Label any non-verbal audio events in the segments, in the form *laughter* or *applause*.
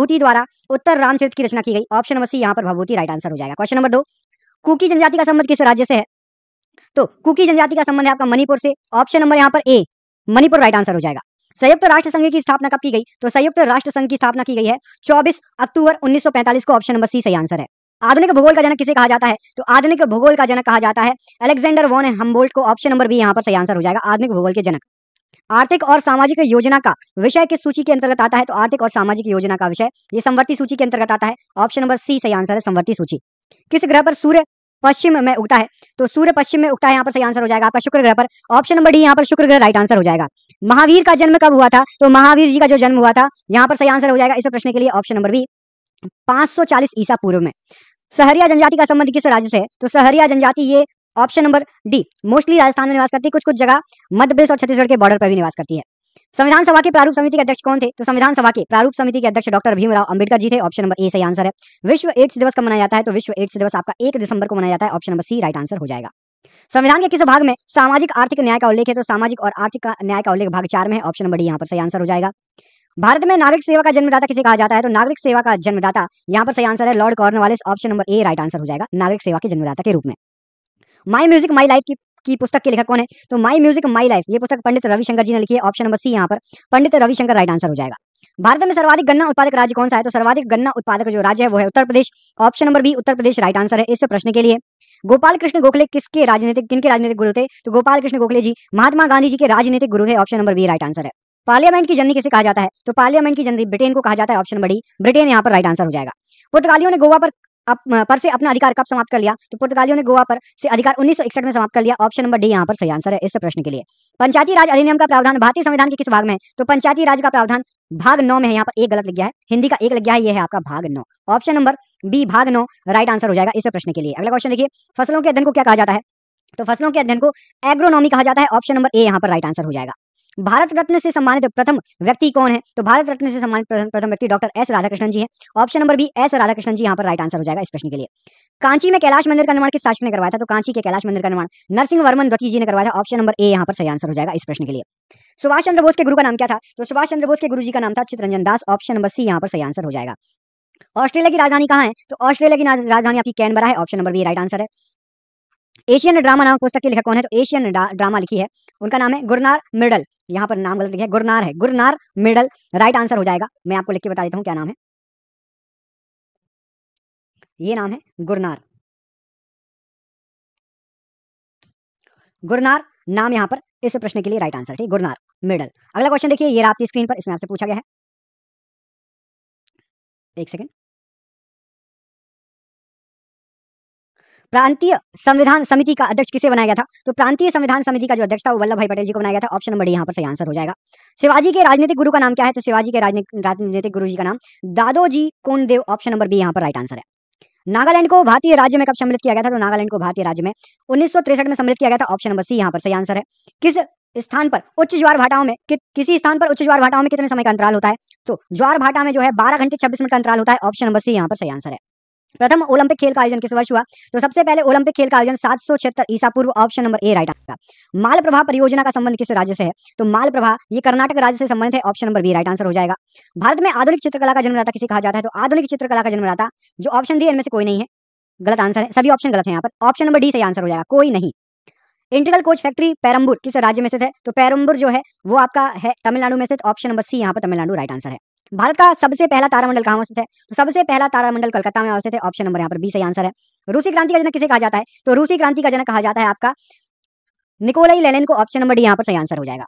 भूति द्वारा उत्तर रामचरित की रचना की गई ऑप्शन नंबर सी यहाँ पर भवभूति राइट आंसर हो जाएगा क्वेश्चन नंबर दो कुकी जनजाति का संबंध किस राज्य से है तो कुकी जनजाति का संबंध है आपका मणिपुर से ऑप्शन नंबर यहाँ पर ए मणिपुर राइट आंसर हो जाएगा संयुक्त राष्ट्र संघ की स्थापना कब की गई तो संयुक्त राष्ट्र संघ की स्थापना की गई है 24 अक्टूबर 1945 को ऑप्शन नंबर सी सही आंसर है आधुनिक भूगोल का जनक किसे कहा जाता है तो आधुनिक भूगोल का जनक कहा जाता है अलेक्जेंडर वॉन हम्बोल्ट को ऑप्शन नंबर बी यहाँ पर सही आंसर हो जाएगा आधुनिक भूगोल के जनक आर्थिक और सामाजिक योजना का विषय किस सूची के अंतर्गत आता है तो आर्थिक और सामाजिक योजना का विषय ये संवर्ती सूची के अंतर्गत आता है ऑप्शन नंबर सी सही आंसर है संवर्ती सूची किस ग्रह पर सूर्य पश्चिम में उगता है तो सूर्य पश्चिम में उगता है यहाँ पर सही आंसर हो जाएगा आपका शुक्र ग्रह पर ऑप्शन नंबर डी यहाँ पर शुक्र ग्रह राइट आंसर हो जाएगा महावीर का जन्म कब हुआ था तो महावीर जी का जो जन्म हुआ था यहाँ पर सही आंसर हो जाएगा इस प्रश्न के लिए ऑप्शन नंबर बी पांच ईसा पूर्व में सहरिया जनजाति का संबंध किस राज्य से है तो सहरिया जनजाति ये option number D mostly Rajasthan में निवास करती है कुछ कुछ जगह मध्य प्रदेश और छत्तीसगढ़ के बॉर्डर पर भी निवास करती है संविधान सभा के प्रारूप समिति के अध्यक्ष कौन थे तो संविधान सभा के प्रारूप समिति के अध्यक्ष डॉक्टर भीमराव अंबेडकर जी थे ऑप्शन नंबर ए सही आंसर है विश्व एड्स दिवस का मनाया जाता है तो विश्व एड्स दिवस आपका एक दिसंबर को मनाया जाता है option number C right answer हो जाएगा संविधान के किस भाग में सामाजिक आर्थिक न्याय का उल्लेख है तो सामाजिक और आर्थिक न्याय का उल्लेख भाग चार में ऑप्शन नंबर डी यहाँ पर सही आंसर हो जाएगा भारत में नागरिक सेवा का जन्मदाता किसे कहा जाता है तो नागरिक सेवा का जन्मदाता यहाँ पर सही आंसर है Lord Cornwallis option number A right answer हो जाएगा नागरिक सेवा के जन्मदाता के रूप में माई म्यूजिक माई लाइफ की की पुस्तक के लेखक कौन है तो माई म्यूजिक माई लाइफ ये पुस्तक पंडित रविशंकर जी ने लिखी है ऑप्शन नंबर सी यहाँ पर पंडित रविशंकर राइट आंसर हो जाएगा भारत में सर्वाधिक गन्ना उत्पादक राज्य कौन सा है तो सर्वाधिक गन्ना उत्पादक जो राज्य है वो है Uttar Pradesh option number B Uttar Pradesh right answer है इस प्रश्न के लिए गोपाल कृष्ण गोखले किसके राजनीतिक किनके राजनीतिक गुरु थे तो गोपाल कृष्ण गोखले जी महात्मा गांधी जी के राजनीतिक गुरु थे option number B right answer है पार्लियामेंट की जननी किसे कहा जाता है तो पार्लियामेंट की जननी ब्रिटेन को कहा जाता है ऑप्शन बड़ी ब्रिटेन यहाँ पर राइट आंसर हो जाएगा पुर्तगालियों ने गोवा पर अप, पर से अपना अधिकार कब समाप्त कर लिया तो पुर्तगालियों ने गोवा पर से अधिकार 1961 में समाप्त कर लिया ऑप्शन नंबर डी यहाँ पर सही आंसर है इस प्रश्न के लिए पंचायती राज अधिनियम का प्रावधान भारतीय संविधान के किस भाग में है तो पंचायती राज का प्रावधान भाग नौ में है यहाँ पर एक गलत लग गया है हिंदी का एक लग गया है यह है आपका भाग नौ ऑप्शन नंबर बी भाग नौ राइट आंसर हो जाएगा इस प्रश्न के लिए अगला क्वेश्चन देखिए फसलों के अध्ययन को क्या कहा जाता है तो फसलों के अध्ययन को एग्रोनॉमी कहा जाता है ऑप्शन नंबर ए यहाँ पर राइट आंसर हो जाएगा भारत रत्न से सम्मानित प्रथम व्यक्ति कौन है तो भारत रत्न से सम्मानित प्रथम व्यक्ति डॉक्टर एस राधाकृष्णन जी है option number B S Radhakrishnan ji यहाँ पर राइट आंसर हो जाएगा इस प्रश्न के लिए कांची में कैलाश मंदिर का निर्माण किस शासक ने करवाया था तो कांची के कैलाश मंदिर का निर्माण नरसिंह वर्मन द्वती जी ने करवाया था ऑप्शन नंबर ए यहाँ पर सही आंसर हो जाएगा इस प्रश्न के लिए सुभाष चंद्र बोस के गुरु का नाम क्या था तो सुभाष चंद्र बोस के गुरु जी का नाम था Chittaranjan Das option number C यहाँ पर सही आंसर हो जाएगा ऑस्ट्रेलिया की राजधानी कहाँ है तो ऑस्ट्रेलिया की राजधानी आपकी कैनबरा है option number B right answer है एशियन ड्रामा नाम पुस्तक के लिखा कौन है तो एशियन ड्रामा लिखी है उनका नाम है गुरनार मिडल यहाँ पर नाम गलत लिखा है गुरनार है गुरनार मिडल राइट आंसर हो जाएगा मैं आपको लिख के बता देता हूँ क्या नाम है ये नाम है गुरनार गुरनार नाम यहाँ पर इस प्रश्न के लिए राइट आंसर ठीक गुरनार मिडल अगला क्वेश्चन देखिए ये आपकी स्क्रीन पर इसमें आपसे पूछा गया है एक सेकेंड प्रांतीय संविधान समिति का अध्यक्ष किसे बनाया गया था तो प्रांतीय संविधान समिति का जो अध्यक्ष था वो वल्लभ भाई पटेल जी को बनाया गया था ऑप्शन नंबर यहाँ पर सही आंसर हो जाएगा शिवाजी के राजनीतिक गुरु का नाम क्या है तो शिवाजी के राजनीतिक गुरु जी का नाम Dadoji Konddev option number B यहाँ पर राइट आंसर है नागालैंड को भारतीय राज्य में कब सम्मिलित किया गया था तो नागालैंड को भारतीय राज्य में उन्नीस में सम्मिलित किया गया था ऑप्शन नंबर सी यहाँ पर सही आंसर है किस स्थान पर उच्च ज्वार भाटाओं में कि, किसी स्थान पर उच्च ज्वार भाटाओं में कितने समय का अंतराल होता है तो ज्वार भाटा में जो है बारह घंटे छब्बीस मिनट का अंतराल होता है ऑप्शन नंबर सी यहाँ पर सही आंसर है प्रथम ओलंपिक खेल का आयोजन किस वर्ष हुआ तो सबसे पहले ओलंपिक खेल का आयोजन सात सौ छिहत्तर ईसा पूर्व option number A right answer Malaprabha परियोजना का संबंध किस राज्य से है तो माल प्रभा ये कर्नाटक राज्य से संबंधित है option number B right answer हो जाएगा भारत में आधुनिक चित्रकला का जन्मदाता किसी कहा जाता है तो आधुनिक चित्रकला का जन्मदाता जो ऑप्शन डी इनमें से कोई नहीं है गलत आंसर है सभी ऑप्शन गलत है यहाँ पर ऑप्शन नंबर डी से आंसर हो जाएगा कोई नहीं इंटरनल कोच फैक्ट्री पैरम्बूर किस राज्य में स्थित है तो पैरम्बूर जो है वो आपका है तमिलनाडु में स्थित ऑप्शन नंबर सी यहाँ पर तमिलनाडु राइट आंसर है भारत का सबसे पहला तारामंडल कहाँ अवस्थित है तो सबसे पहला तारामंडल कलकत्ता में अवस्थित है ऑप्शन नंबर यहाँ पर बी सही आंसर है रूसी क्रांति का जनक किसे कहा जाता है तो रूसी क्रांति का जनक कहा जाता है आपका निकोलाई लेलेन को ऑप्शन नंबर डी यहाँ पर सही आंसर हो जाएगा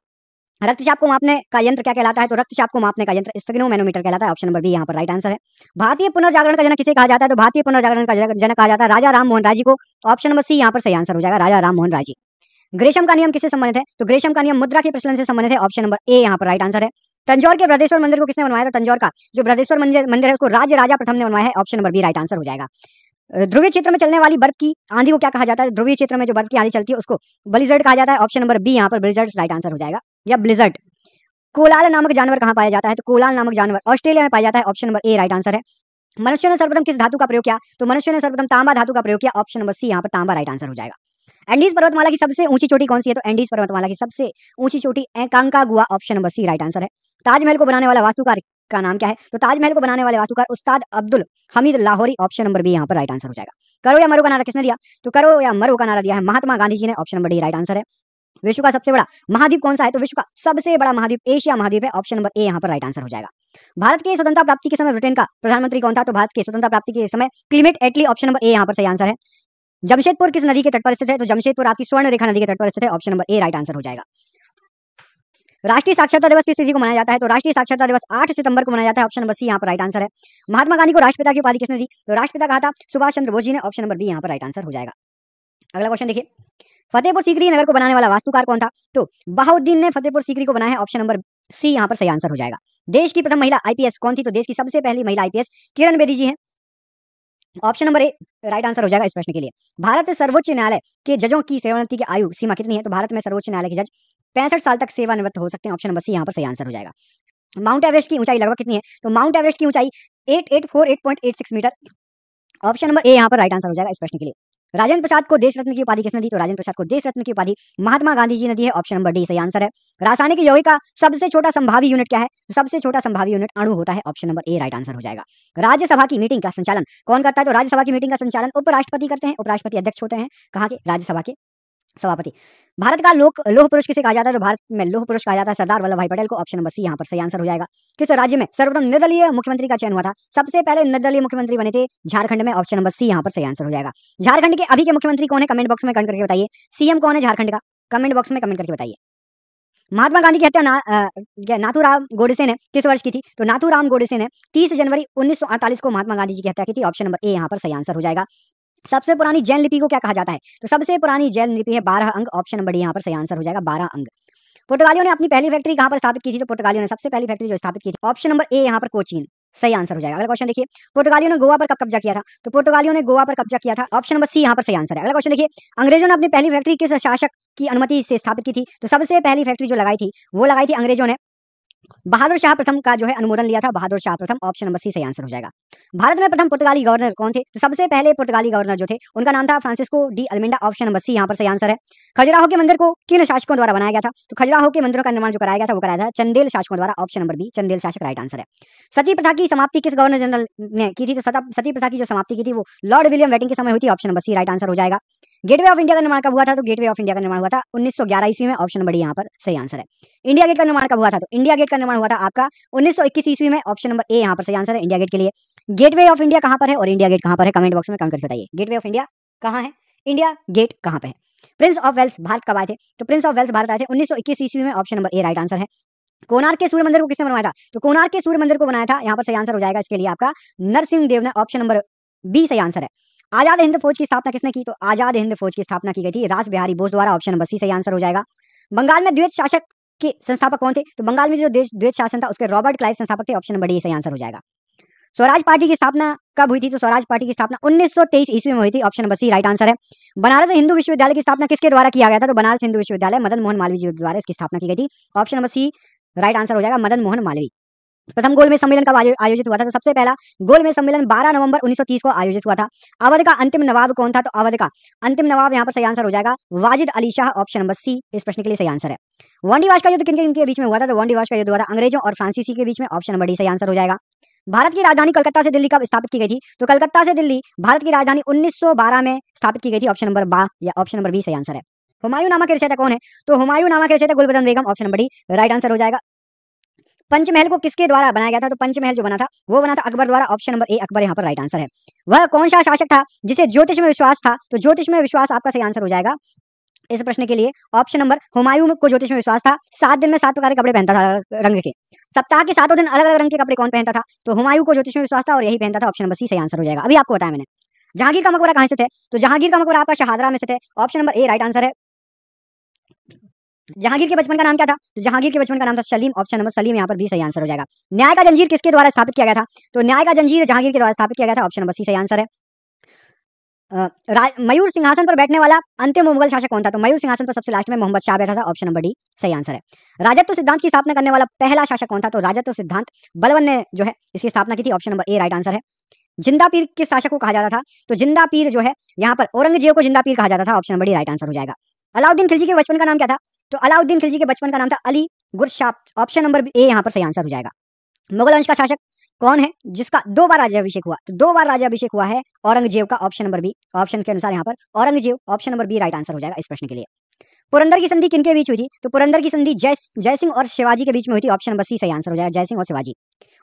रक्तचाप को मापने का यंत्र क्या कहलाता है तो रक्तचाप को मापने का यंत्र मैनोमीटर कहलाता है ऑप्शन नंबर बी यहाँ पर राइट आंसर है भारतीय पुनर्जागरण का जनक किसे कहा जाता है तो भारतीय पुनर्जागरण का जनक कहा जाता है राजा राम मोहन राजी को ऑप्शन नंबर सी यहाँ पर सही आंसर हो जाएगा राजा राम मोहन राजी ग्रेशम का नियम किससे संबंधित है तो ग्रेशम का नियम मुद्रा के प्रचलन से संबंधित है ऑप्शन नंबर ए यहाँ पर राइट आंसर है तंजौर के ब्रदेश्वर मंदिर को किसने बनवाया था तंजौर का जो ब्रदेश्वर मंदिर है उसको राज्य राजा प्रथम ने बनवाया है option number B right answer हो जाएगा ध्रुवीय क्षेत्र में चलने वाली बर्फ की आंधी को क्या कहा जाता है ध्रुवीय क्षेत्र में जो बर्फ की आंधी चलती है उसको ब्लिजर्ड कहा जाता है ऑप्शन नंबर बी यहाँ पर ब्लिजर्ड राइट आंसर हो जाएगा या ब्लिजर्ड कोलाल नामक जानवर कहाँ पाया जाता है तो कोलाल नामक जानवर ऑस्ट्रेलिया में पाया जाता है option number A right answer है मनुष्य ने सर्वप्रथम किस धातु का प्रयोग किया तो मनुष्य ने सर्वप्रथम तांबा धातु का प्रयोग किया ऑप्शन नंबर सी यहाँ पर तांबा राइट आंसर हो जाएगा एंडीज पर्वतमाला की सबसे ऊंची चोटी कौन सी है तो एंडीज पर्वतमाला की सबसे ऊंची चोटी Aconcagua option number C right answer है ताजमहल को बनाने वाला वास्तुकार का नाम क्या है तो ताजमहल को बनाने वाले वास्तुकार Ustad Abdul Hamid Lahori option number B यहाँ पर राइट आंसर हो जाएगा करो या मरो का नारा किसने दिया तो करो या मरो का नारा दिया है महात्मा गांधी जी ने option number D right answer है विश्व का सबसे बड़ा महाद्वीप कौन सा है तो विश्व का सबसे बड़ा महाद्वीप एशिया महाद्वीप है ऑप्शन नंबर ए यहाँ पर राइट आंसर हो जाएगा भारत की स्वतंत्रता प्राप्ति के समय ब्रिटेन का प्रधानमंत्री कौन था तो भारत की स्वतंत्रता प्राप्ति के समय क्लीमेट एटली ऑप्शन नंबर ए यहाँ पर सही आंसर है जमशेदपुर किस नदी के तट पर स्थित है तो जमशेदपुर आपकी स्वर्ण रेखा नदी के तट पर स्थित है option number A right answer हो जाएगा राष्ट्रीय साक्षरता दिवस किस तिथि को मनाया जाता है तो राष्ट्रीय साक्षरता दिवस आठ सितंबर को मनाया जाता है ऑप्शन नंबर सी यहाँ पर राइट आंसर है महात्मा गांधी को राष्ट्रपिता की उपाधि किसने दी तो राष्ट्रपिता कहा था सुभाष चंद्र बोस जी ने ऑप्शन नंबर बी यहाँ पर राइट आंसर हो जाएगा अगला क्वेश्चन देखिए फतेहपुर सीकरी नगर को बनाने वाला वास्तुकार कौन था तो बहाउद्दीन ने फतेहपुर सीकरी को बनाया है ऑप्शन नंबर सी यहाँ पर सही आंसर हो जाएगा देश की प्रथम महिला आईपीएस कौन थी तो देश की सबसे पहली महिला आईपीएस किरण बेदी जी है option number A right answer हो जाएगा इस प्रश्न के लिए भारत सर्वोच्च न्यायालय के जजों की सेवानिवृत्ति की आयु सीमा कितनी है तो भारत में सर्वोच्च न्यायालय के जज पैंसठ साल तक सेवानिवृत्त हो सकते हैं ऑप्शन नंबर सी यहाँ पर सही आंसर हो जाएगा माउंट एवरेस्ट की ऊंचाई लगभग कितनी है तो माउंट एवरेस्ट की ऊंचाई eight eight four eight point eight six metre option number A यहाँ पर राइट आंसर हो जाएगा इस प्रश्न के लिए राजेंद्र प्रसाद को देश रत्न की उपाधि किसने दी तो राजेंद्र प्रसाद को देश रत्न की उपाधि महात्मा गांधी जी ने दी है ऑप्शन नंबर डी सही आंसर है रासायनिक यौगिक का सबसे छोटा संभावी यूनिट क्या है सबसे छोटा संभावी यूनिट अणु होता है option number A right answer हो जाएगा राज्यसभा की मीटिंग का संचालन कौन करता है तो राज्यसभा की मीटिंग का संचालन उपराष्ट्रपति करते हैं उपराष्ट्रपति अध्यक्ष होते हैं कहा के राज्यसभा के सभापति भारत का लोक लोह पुरुष किसे कहा जाता है तो भारत में लोह पुरुष कहा जाता है सरदार वल्लभ भाई पटेल को ऑप्शन नंबर सी यहाँ पर सही आंसर हो जाएगा किस राज्य में सर्वप्रथम निर्दलीय मुख्यमंत्री का चयन हुआ था सबसे पहले निर्दलीय मुख्यमंत्री बने थे झारखंड में ऑप्शन नंबर सी यहाँ पर सही आंसर हो जाएगा झारखंड के अभी के मुख्यमंत्री कौन है कमेंट बॉक्स में कमेंट करके बताइए सीएम कौन है झारखंड का कमेंट बॉक्स में कमेंट करके बताइए महात्मा गांधी की हत्या ना, नाथूराम गोडेसे ने किस वर्ष की थी तो नाथूराम गोडेसे ने 30 जनवरी 1948 को महात्मा गांधी जी की हत्या की थी ऑप्शन नंबर ए यहाँ पर सही आंसर हो जाएगा सबसे पुरानी जैन लिपि को क्या कहा जाता है तो सबसे पुरानी जैन लिपि है बारह अंग ऑप्शन नंबर यहाँ पर सही आंसर हो जाएगा बारह अंग पुर्तगालियों ने अपनी पहली फैक्ट्री कहाँ पर स्थापित की थी तो पुर्तगालियों ने सबसे पहली फैक्ट्री जो स्थापित की थी ऑप्शन नंबर ए यहाँ पर कोचीन सही आंसर हो जाएगा अगला क्वेश्चन देखिए पुर्तगालियों ने गोवा पर कब कब्जा किया था तो पुर्तगालियों ने गोवा पर कब्जा किया था ऑप्शन नंबर सी यहाँ पर सही आंसर है अगला क्वेश्चन देखिए अंग्रेजों ने अपनी पहली फैक्ट्री किस शासक की अनुमति से स्थापित की थी तो सबसे पहली फैक्ट्री जो लगाई थी वो लगाई थी अंग्रेजों ने बहादुर शाह प्रथम का जो है अनुमोदन लिया था बहादुर शाह प्रथम ऑप्शन नंबर सी सही आंसर हो जाएगा भारत में प्रथम पुर्तगाली गवर्नर कौन थे तो सबसे पहले पुर्तगाली गवर्नर जो थे उनका नाम था Francisco de Almeida option number C यहाँ पर सही आंसर है खजुराहो के मंदिर को किन शासकों द्वारा बनाया गया था तो खजुराहो के मंदिरों का निर्माण जो कराया गया था वो कराया था चंदेल शासकों द्वारा ऑप्शन नंबर बी चंदेल शासक राइट आंसर है सती प्रथा की समाप्ति किस गवर्नर जनरल ने की थी तो सती प्रथा की जो समाप्ति की थी वो लॉर्ड विलियम वेटिंग के समय हुई थी option number C right answer हो जाएगा गेटवे ऑफ इंडिया का निर्माण कब हुआ था तो गेटवे ऑफ इंडिया का निर्माण हुआ था 1911 ईस्वी में ऑप्शन बड़ी यहाँ पर सही आंसर है इंडिया गेट का निर्माण कब हुआ था तो इंडिया गेट का निर्माण हुआ था आपका 1921 ईस्वी में ऑप्शन नंबर ए यहाँ पर सही आंसर है इंडिया गेट के लिए गेटवे ऑफ इंडिया कहाँ पर है और इंडिया गेट कहाँ पर है कमेंट बॉक्स में कमेंट करके बताइए गेटवे ऑफ इंडिया कहाँ है इंडिया गेट कहाँ पर है प्रिंस ऑफ वेल्स भारत कब आए थे तो प्रिंस ऑफ वेल्स भारत आए थे उन्नीस ईस्वी में option number A right answer है कोनार के सूर्य मंदिर को किसने बनाया था तो कोनार के सूर्य मंदिर को बनाया था यहाँ पर सही आंसर हो जाएगा इसके लिए आपका नरसिंह देव ने ऑप्शन नंबर बी सही आंसर है आजाद हिंद फौज की स्थापना किसने की तो आजाद हिंद फौज की स्थापना की गई थी राज बिहारी बोस द्वारा ऑप्शन नंबर सी सही आंसर हो जाएगा बंगाल में द्वित शासक के संस्थापक कौन थे तो बंगाल में जो द्वित शासन था उसके रॉबर्ट क्लाइव संस्थापक थे ऑप्शन नंबर डी सही आंसर हो जाएगा स्वराज पार्टी की स्थापना कब हुई थी तो स्वराज पार्टी की स्थापना 1923 ईस्वी में हुई थी option number C right answer है बनारस हिंदू विश्वविद्यालय की स्थापना किसके द्वारा किया गया था तो बनारस हिंदू विश्वविद्यालय मदन मोहन मालवीय द्वारा इसकी स्थापना की गई थी option number C right answer हो जाएगा मदन मोहन मालवीय प्रथम गोलमेज सम्मेलन कब आयोजित हुआ था तो सबसे पहला गोलमेज सम्मेलन 12 नवंबर 1930 को आयोजित हुआ था अवध का अंतिम नवाब कौन था तो अवध का अंतिम नवाब यहाँ पर सही आंसर हो जाएगा Wajid Ali Shah option number C इस प्रश्न के लिए सही आंसर है वांडीवाश का युद्ध किन किन के बीच में हुआ था तो वांडीवाश का युद्ध हुआ था अंग्रेजों और फ्रांसीसी के बीच में ऑप्शन नंबर डी सही आंसर हो जाएगा भारत की राजधानी कलकत्ता से दिल्ली कब स्थापित की गई थी तो कलकत्ता से दिल्ली भारत की राजधानी उन्नीस में स्थापित की गई थी ऑप्शन नंबर बा या ऑप्शन नंबर बी सही आंसर है हुमायूं नामा के रचयता कौन है तो हुमायूं नामा के रचयता Gulbadan Begum option number D right answer हो जाएगा पंचमहल को किसके द्वारा बनाया गया था तो पंचमहल जो बना था वो बना था अकबर द्वारा ऑप्शन नंबर ए अकबर यहाँ पर राइट आंसर है वह कौन सा शासक था जिसे ज्योतिष में विश्वास था तो ज्योतिष में विश्वास आपका सही आंसर हो जाएगा इस प्रश्न के लिए ऑप्शन नंबर हुमायूं को ज्योतिष में विश्वास था सात दिन में सात प्रकार के कपड़े पहनता था रंग के सप्ताह के सातों दिन अलग अलग रंग के कपड़े कौन पहनता था तो हुमायूं को ज्योतिष में विश्वास था और यही पहनता था ऑप्शन नंबर सी सही आंसर हो जाएगा अभी आपको बताया मैंने जहांगीर का मकबरा कहां से थे तो जहांगीर का मकबरा आपका शहादरा में से थे option number A right answer है जहांगीर के बचपन का नाम क्या था तो जहांगीर के बचपन का नाम था सलीम ऑप्शन नंबर सलीम यहाँ पर भी सही आंसर हो जाएगा न्याय का जंजीर किसके द्वारा स्थापित किया गया था तो न्याय का जंजीर जहांगीर के द्वारा स्थापित किया गया था ऑप्शन नंबर सी सही आंसर है मयूर सिंहासन पर बैठने वाला अंतिम मुगल शासक कौन था तो मयूर सिंहासन पर सबसे लास्ट में मोहम्मद शाह बैठा था ऑप्शन नंबर डी सही आंसर है राजत्व सिद्धांत की स्थापना करने वाला पहला शासक कौन था तो राजत्व सिद्धांत बलवन ने जो है इसकी स्थापना की थी option number A right answer है जिंदा पीर किस शासक को कहा जाता था तो जिंदा पीर जो है यहाँ पर औरंगजेब को जिंदा पीर कहा जाता था option number D right answer हो जाएगा अलाउद्दीन खिलजी के बचपन का नाम क्या था तो अलाउद्दीन खिलजी के बचपन का नाम था अली गुरशाप ऑप्शन नंबर ए यहाँ पर सही आंसर हो जाएगा मुगल वंश का शासक कौन है जिसका दो बार राजाभिषेक हुआ तो दो बार राजाभिषेक हुआ है औरंगजेब का ऑप्शन नंबर बी ऑप्शन के अनुसार यहाँ पर Aurangzeb option number B right answer हो जाएगा इस प्रश्न के लिए पुरंदर की संधि किनके बीच हुई थी तो पुरंदर की संधि जय जय सिंह और शिवाजी के बीच में हुई थी ऑप्शन नंबर सी सही आंसर हो जाएगा जयसिंह और शिवाजी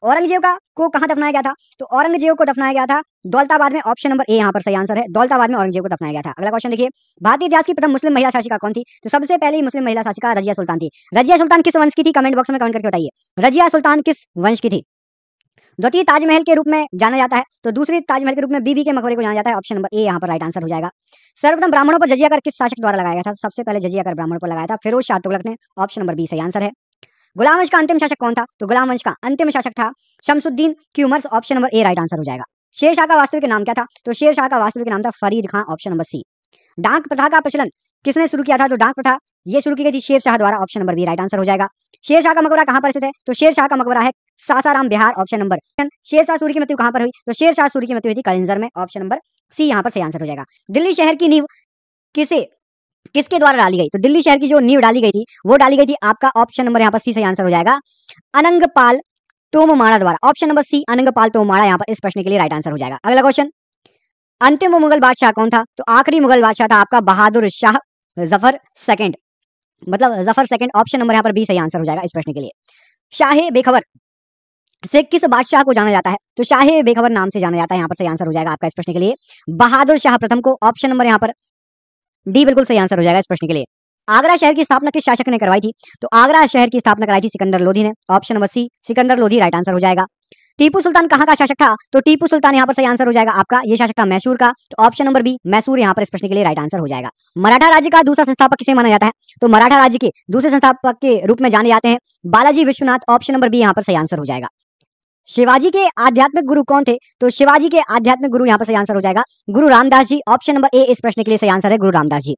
औरंगजेब का को कहाँ दफनाया गया था तो औरंगजेब को दफनाया गया था दौलताबाद में ऑप्शन नंबर ए यहाँ पर सही आंसर है दौलताबाद में औरंगजेब को दफनाया गया था अगला क्वेश्चन देखिए भारतीय इतिहास की प्रथम मुस्लिम महिला शासिका कौन थी तो सबसे पहली मुस्लिम महिला शासिका रजिया सुल्तान थी रजिया सुल्तान किस वंश की थी कमेंट बॉक्स में कमेंट करके बताइए रजिया सुल्तान किस वंश की थी द्वितीय ताजमहल के रूप में जाना जाता है तो दूसरी ताजमहल के रूप में बीबी के मकबरे को जाना जाता है ऑप्शन नंबर ए यहाँ पर राइट आंसर हो जाएगा सर्वप्रथम ब्राह्मणों पर जजिया कर किस शासक द्वारा लगाया गया था सबसे पहले जजिया कर ब्राह्मणों पर लगाया था फिरोज शाह तुगलक ने ऑप्शन नंबर बी सही आंसर है गुलाम वंश का अंतिम शासक कौन था तो गुलाम वंश का अंतिम शासक था शमसुद्दीन की उमर्स option number A right answer हो जाएगा शेर शाह का वास्तविक नाम क्या था तो शेर शाह का वास्तविक नाम था Farid Khan option number C डांक प्रथा का प्रचलन किसने शुरू किया था तो डांक प्रथा ये शुरू की गई थी शेर शाह द्वारा option number B right answer हो जाएगा शेर शाह का मकबरा कहाँ पर स्थित है तो शेर शाह का मकबरा है सासाराम बिहार ऑप्शन नंबर शेर शाह सूरी की मृत्यु कहां पर हुई तो शेर शाह सूरी की मृत्यु हुई थी कलिंजर में ऑप्शन नंबर सी यहाँ पर सही आंसर हो जाएगा दिल्ली शहर की नींव किसे किसके द्वारा डाली गई तो दिल्ली शहर की जो नींव डाली गई थी वो डाली गई थी आपका ऑप्शन नंबर यहाँ पर सी सही आंसर हो जाएगा अनंगपाल तोमाड़ा द्वारा option number C Anangpal Tomara यहाँ पर इस प्रश्न के लिए राइट आंसर हो जाएगा अगला क्वेश्चन अंतिम मुगल बादशाह कौन था तो आखिरी मुगल बादशाह था आपका बहादुर शाह जफर सेकंड मतलब जफर सेकंड ऑप्शन नंबर यहाँ पर बी सही आंसर हो जाएगा इस प्रश्न के लिए शाहे बेखबर से किस बादशाह को जाना जाता है तो शाह बेखबर नाम से जाना जाता है यहाँ पर सही आंसर हो जाएगा आपका इस प्रश्न के लिए बहादुर शाह प्रथम को ऑप्शन नंबर यहाँ पर डी बिल्कुल सही आंसर हो जाएगा इस प्रश्न के लिए आगरा शहर की स्थापना किस शासक ने करवाई थी तो आगरा शहर की स्थापना कराई थी सिकंदर लोधी ने option number C Sikandar Lodi right answer हो जाएगा टीपू सुल्तान कहाँ का शासक था तो टीपू सुल्तान यहाँ पर सही आंसर हो जाएगा आपका ये शासक था मैसूर का तो ऑप्शन नंबर बी मैसूर यहाँ पर इस प्रश्न के लिए राइट आंसर हो जाएगा मराठा राज्य का दूसरा संस्थापक किसे माना जाता है तो मराठा राज्य के दूसरे संस्थापक के रूप में जाने जाते हैं Balaji Vishwanath option number B यहाँ पर सही आंसर हो जाएगा शिवाजी के आध्यात्मिक गुरु कौन थे तो शिवाजी के आध्यात्मिक गुरु यहाँ पर सही आंसर हो जाएगा Guru Ramdas ji option number A इस प्रश्न के लिए सही आंसर है गुरु रामदास जी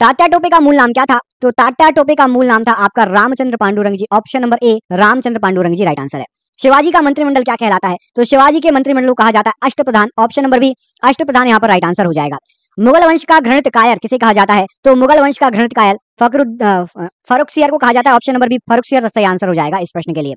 तात्या टोपे का मूल नाम क्या था तो तात्या टोपे का मूल नाम था आपका Ramchandra Pandurang ji option number A Ramchandra Pandurang ji right answer है शिवाजी का मंत्रिमंडल क्या कहलाता है तो शिवाजी के मंत्रिमंडल को कहा जाता है अष्ट प्रधान ऑप्शन नंबर बी अष्ट प्रधान यहाँ पर राइट आंसर हो जाएगा मुगल वंश का घृणित कायर किसे कहा जाता है तो मुगल वंश का घृणित कायल फरुख सियर को कहा जाता है option number B Farrukh Siyar सही आंसर हो जाएगा इस प्रश्न के लिए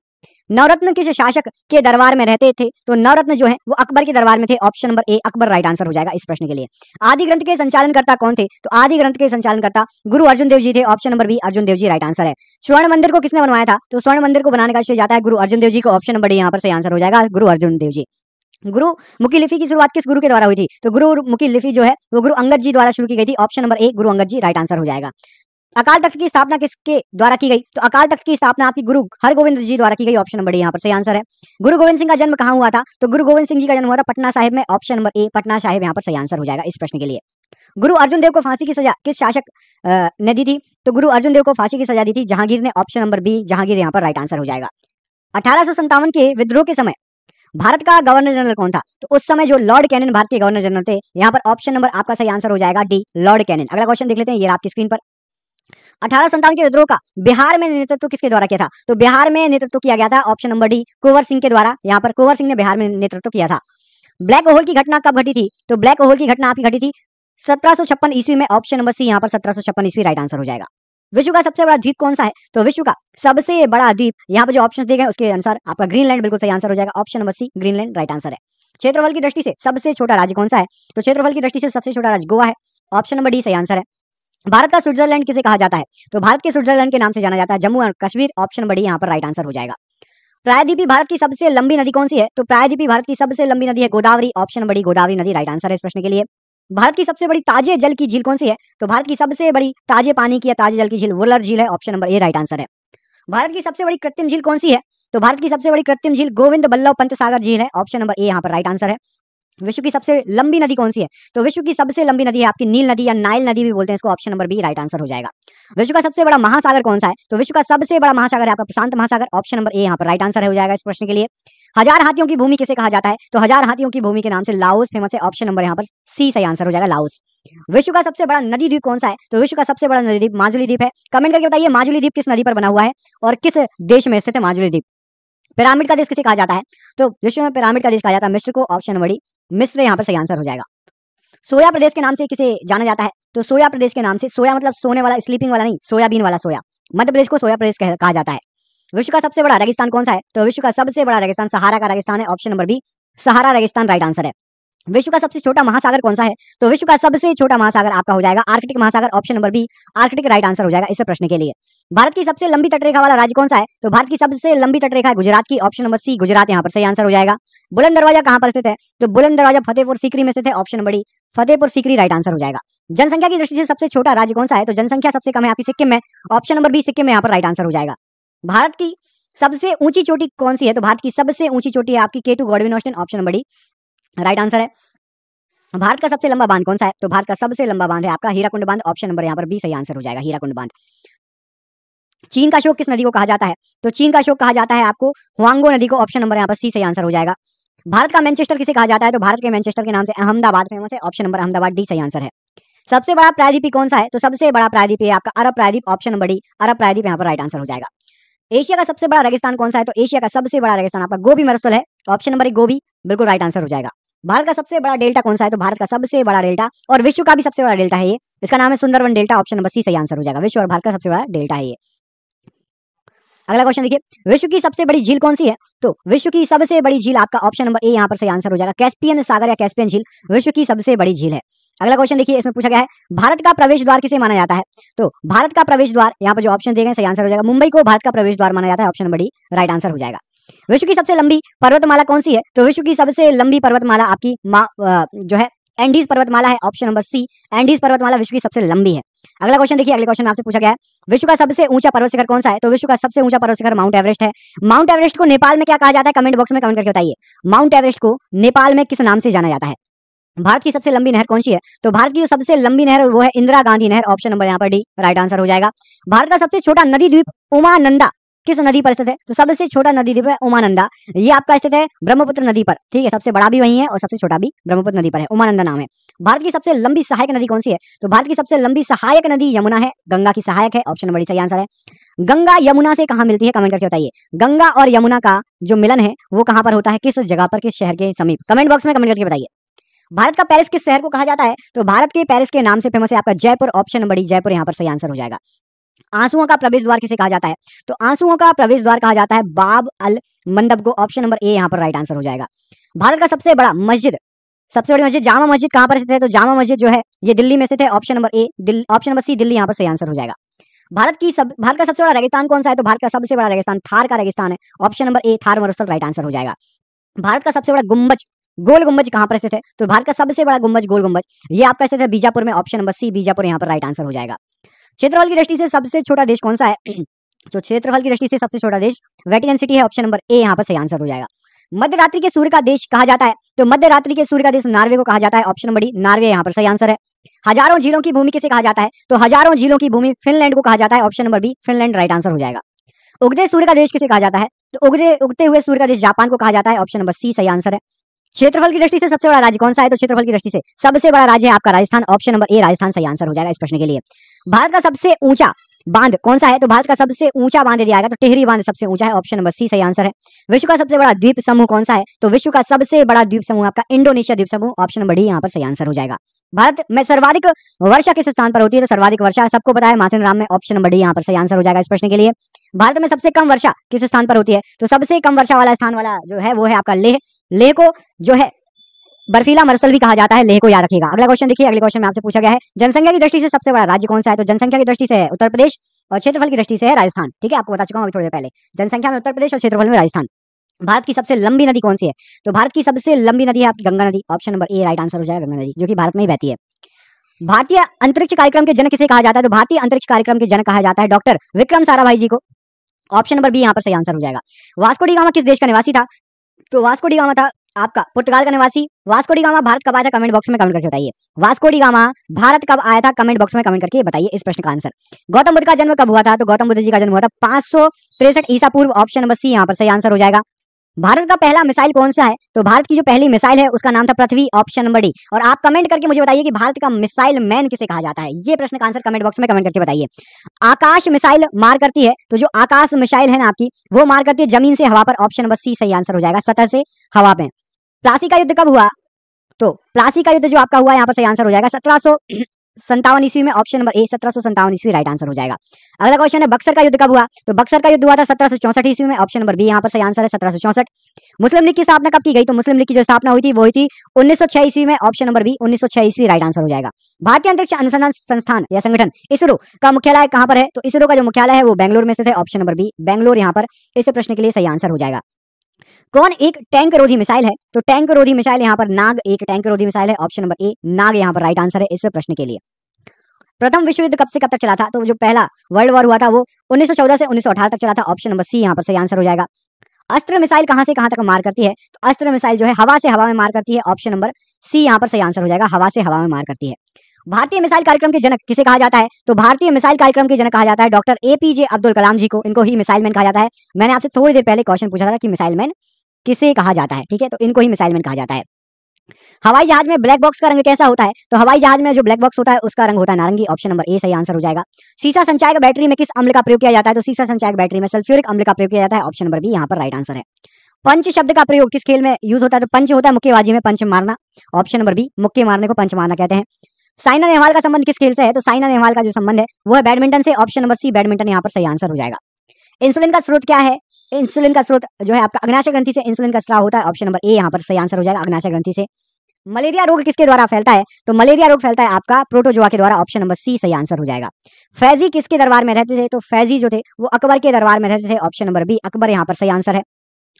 नवरत्न किस शासक के दरबार में रहते थे तो नवरत्न जो है वो अकबर के दरबार में थे option number A Akbar right answer हो जाएगा इस प्रश्न के लिए आदि ग्रंथ के संचालनकर्ता कौन थे तो आदि ग्रंथ के संचालनकर्ता गुरु अर्जुन देव जी थे option number B Arjun Dev ji right answer है स्वर्ण मंदिर को किसने बनवाया था तो स्वर्ण मंदिर को बनाने का श्रेय जाता है गुरु अर्जुन देव जी को ऑप्शन नंबर डी यहाँ पर सही आंसर हो जाएगा गुरु अर्जुन देव जी गुरु मुखी लिपि की शुरुआत किस गुरु के द्वारा हुई थी तो गुरु मुखी लिपि जो है वो गुरु अंगद जी द्वारा शुरू की गई थी ऑप्शन नंबर ए गुरु अंगद जी राइट आंसर हो जाएगा अकाल तख्त की स्थापना किसके द्वारा की गई तो अकाल तख्त की स्थापना आपकी गुरु हरगोविंद जी द्वारा की गई ऑप्शन नंबर यहाँ पर सही आंसर है गुरु गोविंद सिंह का जन्म कहा हुआ था तो गुरु गोविंद सिंह जी का जन्म हुआ था पटना साहब में ऑप्शन नंबर ए पटना साहब यहाँ पर सही आंसर हो जाएगा इस प्रश्न के लिए गुरु अर्जुन देव को फांसी की सजा किस शासक ने दी थी तो गुरु अर्जुन देव को फांसी की सजा दी थी जहांगीर ने ऑप्शन नंबर बी जहांगीर यहाँ पर राइट आंसर हो जाएगा अठारह के विद्रोह के समय भारत का गवर्नर जनरल कौन था तो उस समय जो लॉर्ड कैनन भारतीय गवर्नर जनरल थे यहाँ पर ऑप्शन नंबर आपका सही आंसर हो जाएगा डी लॉर्ड कैनन अगला क्वेश्चन देख लेते हैं ये आपकी स्क्रीन पर अठारह संतावन के विद्रोह का बिहार में नेतृत्व किसके द्वारा किया था तो बिहार में नेतृत्व किया गया था option number D Kunwar Singh के द्वारा यहाँ पर कोवर सिंह ने बिहार में नेतृत्व किया था ब्लैक होल की घटना कब घटी थी तो ब्लैक होल की घटना आपकी घटी थी सत्रह ईस्वी में ऑप्शन नंबर सी यहाँ पर सत्रह ईस्वी राइट आंसर हो जाएगा विश्व का सबसे बड़ा द्वीप कौन सा है तो विश्व का सबसे बड़ा द्वीप यहाँ पर जो ऑप्शन दिए गए उसके अनुसार आपका ग्रीनलैंड बिल्कुल सही आंसर हो जाएगा option number C Greenland right answer है क्षेत्रफल की दृष्टि से सबसे छोटा राज्य कौन सा है तो क्षेत्रफल की दृष्टि से सबसे छोटा राज्य गोवा है ऑप्शन नंबर डी सही आंसर है भारत का स्विट्जरलैंड किसे कहा जाता है तो भारत के स्विट्जरलैंड के नाम से जाना जाता है जम्मू और कश्मीर ऑप्शन बड़ी यहाँ पर राइट आंसर हो जाएगा प्रायद्वीपी भारत की सबसे लंबी नदी कौन सी है तो प्रायद्वीपी भारत की सबसे लंबी नदी है गोदावरी ऑप्शन बड़ी गोदावरी नदी राइट आंसर है इस प्रश्न के लिए भारत की सबसे बड़ी ताजे जल की झील कौन सी है तो भारत की सबसे बड़ी ताजे पानी की या ताजे जल की झील वुलर झील है option number A right answer है भारत की सबसे बड़ी कृत्रिम झील कौन सी है तो भारत की सबसे बड़ी कृत्रिम झील गोविंद बल्लभ पंत सागर झील है ऑप्शन नंबर ए यहाँ पर राइट आंसर है विश्व की सबसे लंबी नदी कौन सी है तो विश्व की सबसे लंबी नदी है आपकी नील नदी या नाइल नदी भी बोलते हैं इसको option number B right answer हो जाएगा विश्व का सबसे बड़ा महासागर कौन सा है तो विश्व का सबसे बड़ा महासागर है आपका प्रशांत महासागर ऑप्शन नंबर ए यहाँ पर राइट आंसर हो जाएगा इस प्रश्न के लिए हजार हाथियों की भूमि किसे कहा जाता है तो हजार हाथियों की भूमि के नाम से लाउस फेमस है ऑप्शन नंबर यहाँ पर सी सही आंसर हो जाएगा लाउस विश्व का सबसे बड़ा नदी द्वीप कौन सा है तो विश्व का सबसे बड़ा नदी द्वीप माजुली द्वीप है कमेंट करके बताइए माजुली द्वीप किस नदी पर बना हुआ है और किस देश में स्थित है माजुली द्वीप पिरामिड का देश किसे कहा जाता है तो विश्व में पिरामिड का देश कहा जाता है मिस्र को ऑप्शन नंबर डी मिस्र यहाँ पर सही आंसर हो जाएगा सोया प्रदेश के नाम से किसे जाना जाता है तो सोया प्रदेश के नाम से सोया मतलब सोने वाला स्लीपिंग वाला नहीं सोयाबीन वाला सोया मध्य प्रदेश को सोया प्रदेश कहा जाता है विश्व का सबसे बड़ा रेगिस्तान कौन सा है तो विश्व का सबसे बड़ा रेगिस्तान सहारा का रेगिस्तान है ऑप्शन नंबर बी सहारा रेगिस्तान राइट आंसर है विश्व का सबसे छोटा महासागर कौन सा है तो विश्व का सबसे छोटा महासागर आपका हो जाएगा आर्कटिक महासागर option number B Arctic right answer हो जाएगा इस प्रश्न के लिए भारत की सबसे लंबी तटरेखा वाला राज्य कौन सा है तो भारत की सबसे लंबी तटरेखा है गुजरात की ऑप्शन नंबर सी गुजरात यहाँ पर सही आंसर हो जाएगा बुलंद दरवाजा कहाँ पर स्थित है तो बुलंद दरवाजा फतेहपुर सीकरी में स्थित है option number D Fatehpur Sikri right answer हो जाएगा जनसंख्या की दृष्टि से सबसे छोटा राज्य कौन सा है तो जनसंख्या सबसे कम है आपकी सिक्किम में ऑप्शन नंबर बी सिक्किम में यहाँ पर राइट आंसर हो जाएगा भारत की सबसे ऊंची चोटी कौन सी है तो भारत की सबसे ऊंची चोटी है आपकी के टू गॉडविन ऑप्शन बड़ी राइट आंसर है भारत का सबसे लंबा बांध कौन सा है तो भारत का सबसे लंबा बांध है आपका हीराकुंड बांध ऑप्शन नंबर यहाँ पर बी सही आंसर हो जाएगा हीराकुंड बांध चीन का शोक किस नदी को कहा जाता है तो चीन का शोक कहा जाता है आपको हुआंगो नदी को ऑप्शन नंबर यहाँ पर सी सही आंसर हो जाएगा भारत का मैनचेस्टर किसे कहा जाता है तो भारत के मैनचेस्टर के नाम से अहमदाबाद फेमस है ऑप्शन नंबर अहमदाबाद डी सही आंसर है सबसे बड़ा प्रायद्वीप कौन सा है तो सबसे बड़ा प्रायद्वीप है आपका अरब प्रायद्वीप ऑप्शन नंबर डी अरब प्रायद्वीप यहाँ पर राइट आंसर हो जाएगा एशिया का सबसे बड़ा रेगिस्तान कौन सा है तो एशिया का सबसे बड़ा रेगिस्तान आपका गोभी मरुस्थल है ऑप्शन नंबर गोभी बिल्कुल राइट आंसर हो जाएगा भारत का सबसे बड़ा डेल्टा कौन सा है तो भारत का सबसे बड़ा डेल्टा और विश्व का भी सबसे बड़ा डेल्टा है ये इसका नाम है Sundarban delta option number C सही आंसर हो जाएगा विश्व और भारत का सबसे बड़ा डेल्टा है ये अगला क्वेश्चन देखिए विश्व की सबसे बड़ी झील कौन सी है तो विश्व की सबसे बड़ी झील आपका ऑप्शन नंबर ए यहाँ पर सही आंसर हो जाएगा कैस्पियन सागर या कैस्पियन झील विश्व की सबसे बड़ी झील है अगला क्वेश्चन देखिए इसमें पूछा गया है भारत का प्रवेश द्वार किसे माना जाता है तो भारत का प्रवेश द्वार यहाँ पर जो ऑप्शन देगा सही आंसर हो जाएगा मुंबई को भारत का प्रवेश द्वार माना जाता है ऑप्शन बड़ी राइट आंसर हो जाएगा विश्व की सबसे लंबी पर्वतमाला कौन सी है तो विश्व की सबसे लंबी पर्वतमाला आपकी मा, जो है एंडीज पर्वतमाला है ऑप्शन नंबर सी एंडीज पर्वतमाला विश्व की सबसे लंबी है अगला क्वेश्चन देखिए अगले क्वेश्चन आपसे पूछा गया है विश्व का सबसे ऊंचा पर्वत शिखर कौन सा है तो विश्व का सबसे ऊंचा पर्वत शिखर माउंट एवरेस्ट है माउंट एवरेस्ट को नेपाल में क्या कहा जाता है कमेंट बॉक्स में कमेंट करके बताइए माउंट एवरेस्ट को नेपाल में किस नाम से जाना जाता है भारत की सबसे लंबी नहर कौन सी है तो भारत की जो सबसे लंबी नहर वो है इंदिरा गांधी नहर ऑप्शन नंबर यहाँ पर डी राइट आंसर हो जाएगा भारत का सबसे छोटा नदी द्वीप उमानंदा किस नदी पर स्थित है तो सबसे छोटा नदी द्वीप है उमानंदा ये आपका स्थित है ब्रह्मपुत्र नदी पर ठीक है सबसे बड़ा भी वही है और सबसे छोटा भी ब्रह्मपुत्र नदी पर है उमानंदा नाम है भारत की सबसे लंबी सहायक नदी कौन सी है तो भारत की सबसे लंबी सहायक नदी यमुना है गंगा की सहायक है ऑप्शन बड़ी सही आंसर है गंगा यमुना से कहा मिलती है कमेंट करके बताइए गंगा और यमुना का जो मिलन है वो कहां पर होता है किस जगह पर किस शहर के समीप कमेंट बॉक्स में कमेंट करके बताइए भारत का पेरिस किस शहर को कहा जाता है तो भारत के पेरिस के नाम से फेमस है आपका Jaipur option number D Jaipur यहाँ पर सही आंसर हो जाएगा आंसुओं का प्रवेश द्वार किसे कहा जाता है तो आंसुओं का प्रवेश द्वार कहा जाता है बाब अल मंडप को ऑप्शन नंबर ए यहाँ पर राइट आंसर हो जाएगा भारत का सबसे बड़ा मस्जिद सबसे बड़ी मस्जिद जामा मस्जिद कहां पर स्थित है तो जामा मस्जिद जो है ये दिल्ली में स्थित है option number A option number C Delhi यहाँ पर सही आंसर हो जाएगा भारत की सब भारत का सबसे बड़ा रेगिस्तान कौन सा है तो भारत का सबसे बड़ा रेगिस्तान थार का रेगिस्तान है ऑप्शन नंबर ए थार मरुस्थल राइट आंसर हो जाएगा भारत का सबसे बड़ा गुम्बज गोल गुम्बज कहां पर स्थित है तो भारत का सबसे बड़ा गुम्बज गोल गुम्बज ये आपका स्थित है बीजापुर में ऑप्शन नंबर सी बीजापुर यहाँ पर राइट आंसर हो जाएगा क्षेत्रफल की दृष्टि से सबसे छोटा देश कौन सा है *clears throat* तो क्षेत्रफल की दृष्टि से सबसे छोटा देश वेटिकन सिटी है ऑप्शन नंबर ए यहाँ पर सही आंसर हो जाएगा मध्य रात्रि के सूर्य का देश कहा जाता है तो मध्य रात्रि के सूर्य का देश नार्वे को कहा जाता है ऑप्शन नंबर डी नार्वे यहाँ पर सही आंसर है हजारों झीलों की भूमि किसे कहा जाता है तो हजारों झीलों की भूमि फिनलैंड को कहा जाता है option number B Finland right answer हो जाएगा उगते सूर्य का देश किसे कहा जाता है तो उगते उगते हुए सूर्य का देश जापान को कहा जाता है ऑप्शन नंबर सी सही आंसर है क्षेत्रफल की दृष्टि से सबसे बड़ा राज्य कौन सा है तो क्षेत्रफल की दृष्टि से सबसे बड़ा राज्य है आपका Rajasthan option number A Rajasthan सही आंसर हो जाएगा इस प्रश्न के लिए भारत का सबसे ऊंचा बांध कौन सा है तो भारत का सबसे ऊंचा बांध दिया गया तो टेहरी बांध सबसे ऊंचा है ऑप्शन नंबर सी सही आंसर है विश्व का सबसे बड़ा द्वीप समूह कौन सा है तो विश्व का सबसे बड़ा द्वीप समूह आपका इंडोनेशिया द्वीप समूह ऑप्शन नंबर डी यहाँ पर सही आंसर हो जाएगा भारत में सर्वाधिक वर्षा किस स्थान पर होती है तो सर्वाधिक वर्षा सबको पता है राम में ऑप्शन नंबर डी यहाँ पर सही आंसर हो जाएगा इस प्रश्न के लिए भारत में सबसे कम वर्षा किस स्थान पर होती है तो सबसे कम वर्षा वाला स्थान वाला जो है वो है आपका लेह लेह को जो है बर्फीला मरुस्थल भी कहा जाता है लेह को याद रखिएगा अगला क्वेश्चन देखिए अगले क्वेश्चन में आपसे पूछा गया है जनसंख्या की दृष्टि से सबसे बड़ा राज्य कौन सा है तो जनसंख्या की दृष्टि से है उत्तर प्रदेश और क्षेत्रफल की दृष्टि से है राजस्थान ठीक है आपको बता चुका हूँ थोड़ी देर पहले जनसंख्या में उत्तर प्रदेश और क्षेत्रफल में राजस्थान भारत की सबसे लंबी नदी कौन सी है तो भारत की सबसे लंबी नदी है आपकी गंगा नदी option number A right answer हो जाएगा गंगा नदी जो कि भारत में ही बहती है भारतीय अंतरिक्ष कार्यक्रम के जनक किसे कहा जाता है तो भारतीय अंतरिक्ष कार्यक्रम के जनक कहा जाता है डॉक्टर विक्रम साराभाई जी को ऑप्शन नंबर बी यहाँ पर सही आंसर हो जाएगा वास्को डिगामा किस देश का निवासी था तो वास्को डिगामा था आपका पुर्तगाल का निवासी वास्को डिगामा भारत कब आया था कमेंट बॉक्स में कमेंट करके बताइए वास्को डिगामा भारत कब आया था कमेंट बॉक्स में कमेंट करके बताइए इस प्रश्न का आंसर गौतम बुद्ध का जन्म कब हुआ था तो गौतम बुद्ध जी का जन्म हुआ था पांच ईसा पूर्व ऑप्शन नंबर सी यहाँ पर सही आंसर हो जाएगा भारत का पहला मिसाइल कौन सा है तो भारत की जो पहली मिसाइल है उसका नाम था पृथ्वी ऑप्शन नंबर डी और आप कमेंट करके मुझे बताइए कि भारत का मिसाइल मैन किसे कहा जाता है ये प्रश्न का आंसर कमेंट बॉक्स में कमेंट करके बताइए आकाश मिसाइल मार करती है तो जो आकाश मिसाइल है ना आपकी वो मार करती है जमीन से हवा पर ऑप्शन नंबर सी सही आंसर हो जाएगा सतह से हवा पे प्लासी का युद्ध कब हुआ तो प्लासी का युद्ध जो आपका हुआ यहाँ पर सही आंसर हो जाएगा सत्रह सत्तावन ईस्वी में ऑप्शन नंबर ए सत्रह सौ संतावन ईस्वी राइट आंसर हो जाएगा अगला क्वेश्चन है बक्सर का युद्ध कब हुआ तो बक्सर का युद्ध हुआ था सत्रह सौ चौसठ ईस्वी में ऑप्शन नंबर बी यहाँ पर सही आंसर है सत्रह सौ चौसठ मुस्लिम लीग की स्थापना कब की गई तो मुस्लिम लीग की जो स्थापना हुई थी वो हुई थी उन्नीस सौ छह ईस्वी में ऑप्शन नंबर बी उन्नीस सौ छह ईस्वी राइट आंसर हो जाएगा भारतीय अंतरिक्ष अनुसंधान संस्थान या संगठन इसरो का मुख्यालय कहां पर है तो इसरो का जो मुख्यालय है वो बैंगलोर में स्थित है ऑप्शन नंबर बी बैंगलोर यहाँ पर इस प्रश्न के लिए सही आंसर हो जाएगा कौन एक टैंक रोधी मिसाइल है तो टैंक रोधी मिसाइल यहाँ पर नाग एक टैंक रोधी मिसाइल है ऑप्शन नंबर ए नाग यहाँ पर राइट आंसर है इस प्रश्न के लिए प्रथम विश्व युद्ध कब से कब तक चला था तो जो पहला वर्ल्ड वॉर हुआ था वो 1914 से 1918 तक चला था ऑप्शन नंबर सी यहाँ पर सही आंसर हो जाएगा अस्त्र मिसाइल कहां से कहां तक मार करती है तो अस्त्र मिसाइल जो है हवा से हवा में मार करती है ऑप्शन नंबर सी यहाँ पर सही आंसर हो जाएगा हवा से हवा में मार करती है भारतीय मिसाइल कार्यक्रम के जनक किसे कहा जाता है तो भारतीय मिसाइल कार्यक्रम के जनक कहा जाता है डॉक्टर एपीजे अब्दुल कलाम जी को इनको ही मिसाइल मैन कहा जाता है मैंने आपसे थोड़ी देर पहले क्वेश्चन पूछा था कि मिसाइल मैन किसे कहा जाता है ठीक है तो इनको ही मिसाइल मैन कहा जाता है हवाई जहाज में ब्लैक बॉक्स का रंग कैसा होता है तो हवाई जहाज में जो ब्लैक बॉक्स होता है उसका रंग होता है नारंगी ऑप्शन नंबर ए सही आंसर हो जाएगा सीसा संचायक बैटरी में किस अम्ल का प्रयोग किया जाता है तो सीसा संचायक बैटरी में सल्फ्यूरिक अम्ल का प्रयोग किया जाता है ऑप्शन नंबर बी यहाँ पर राइट आंसर है पंच शब्द का प्रयोग किस खेल में यूज होता है तो पंच होता है मुक्केबाजी में पंच मारना ऑप्शन नंबर बी मुक्के मारने को पंच मारना कहते हैं साइना नेहवाल का संबंध किस खेल से है तो साइना नेहवाल का जो संबंध है वो है बैडमिंटन से ऑप्शन नंबर सी बैडमिंटन यहाँ पर सही आंसर हो जाएगा इंसुलिन का स्रोत क्या है इंसुलिन का स्रोत जो है आपका अग्नाशय ग्रंथि से इंसुलिन का स्राव होता है ऑप्शन नंबर ए यहाँ पर सही आंसर हो जाएगा अग्नाशय ग्रंथि से मलेरिया रोग किसके द्वारा फैलता है तो मलेरिया रोग फैलता है आपका प्रोटोजोआ के द्वारा ऑप्शन नंबर सी सही आंसर हो जाएगा फैजी किसके दरबार में रहते थे तो फैजी जो थे वो अकबर के दरबार में रहते थे ऑप्शन नंबर बी अकबर यहाँ पर सही आंसर है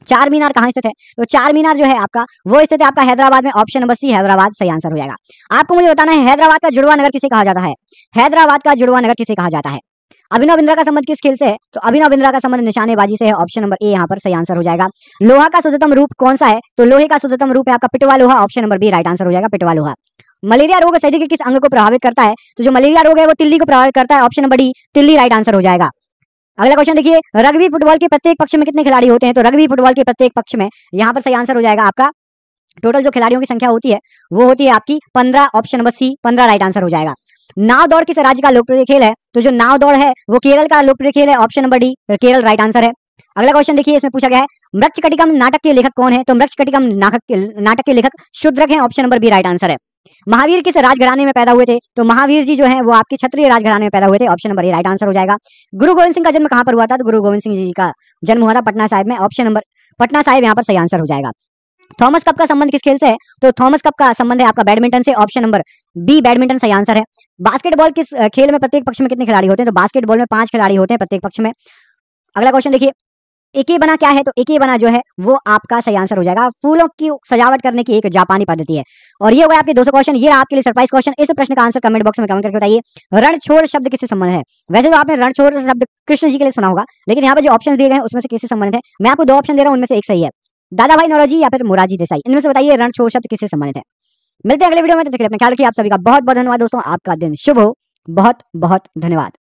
चार मीनार कहाँ स्थित है तो चार मीनार जो है आपका वो स्थित है आपका हैदराबाद में ऑप्शन नंबर सी हैदराबाद सही आंसर हो जाएगा आपको मुझे बताना है हैदराबाद का जुड़वा नगर किसे कहा जाता है हैदराबाद का जुड़वा नगर किसे कहा जाता है अभिनव इंद्रा का संबंध किस खेल से है तो अभिनव इंद्रा का संबंध निशानेबाजी से है ऑप्शन नंबर ए यहाँ पर सही आंसर हो जाएगा लोहा का शुद्धतम रूप कौन सा है तो लोहे का शुद्धतम रूप है आपका पिटवा लोहा option number B right answer हो जाएगा पिटवा लोहा मलेरिया रोग शरीर के किस अंग को प्रभावित करता है तो जो मलेरिया रोग है वो तिल्ली को प्रभावित करता है ऑप्शन नंबर डी तिल्ली राइट आंसर हो जाएगा अगला क्वेश्चन देखिए रग्बी फुटबॉल के प्रत्येक पक्ष में कितने खिलाड़ी होते हैं तो रग्बी फुटबॉल के प्रत्येक पक्ष में यहाँ पर सही आंसर हो जाएगा आपका टोटल जो खिलाड़ियों की संख्या होती है वो होती है आपकी पंद्रह ऑप्शन नंबर सी पंद्रह राइट आंसर हो जाएगा नाव दौड़ किस राज्य का लोकप्रिय खेल है तो जो नाव दौड़ है वो केरल का लोकप्रिय खेल है option number D Kerala right answer है अगला क्वेश्चन देखिए इसमें पूछा गया है मृक्ष कटिकम नाटक के लेखक कौन है तो मृक्ष कटिकम नाटक के लेखक शुद्रक है option number B right answer है महावीर किस राजघराने में पैदा हुए थे तो महावीर जी जो है वो आपके क्षत्रिय राजघराने में पैदा हुए थे option number A right answer हो जाएगा गुरु गोविंद सिंह का जन्म कहां पर हुआ था तो गुरु गोविंद सिंह जी का जन्म हुआ था पटना साहिब में ऑप्शन नंबर पटना साहिब यहाँ पर सही आंसर हो जाएगा थॉमस कप का संबंध किस खेल से है तो थॉमस कप का संबंध है आपका बैडमिंटन से ऑप्शन नंबर बी बैडमिंटन सही आंसर है बास्केटबॉल किस खेल में प्रत्येक पक्ष में कितने खिलाड़ी होते हैं तो बास्केटबॉल में पांच खिलाड़ी होते हैं प्रत्येक पक्ष में अगला क्वेश्चन देखिए एक ही बना क्या है तो एक ही बना जो है वो आपका सही आंसर हो जाएगा फूलों की सजावट करने की एक जापानी पद्धति है और ये होगा आपके दोस्तों क्वेश्चन ये आपके लिए सरप्राइज क्वेश्चन इस प्रश्न का आंसर कमेंट बॉक्स में कमेंट करके बताइए रणछोड़ शब्द किससे संबंध है वैसे तो आपने रणछोड़ शब्द कृष्ण जी के लिए सुना होगा लेकिन यहाँ पर जो ऑप्शन दिए गए उसमें से किससे संबंधित है मैं आपको दो ऑप्शन दे रहा हूँ उनमें से एक सही है दादा भाई नौराजी या फिर मुराजी देसाई इनमें से बताइए रणछोड़ शब्द किससे संबंधित है मिलते हैं अगले वीडियो में तो ख्याल रखिए आप सभी का बहुत बहुत धन्यवाद दोस्तों आपका दिन शुभ हो बहुत बहुत धन्यवाद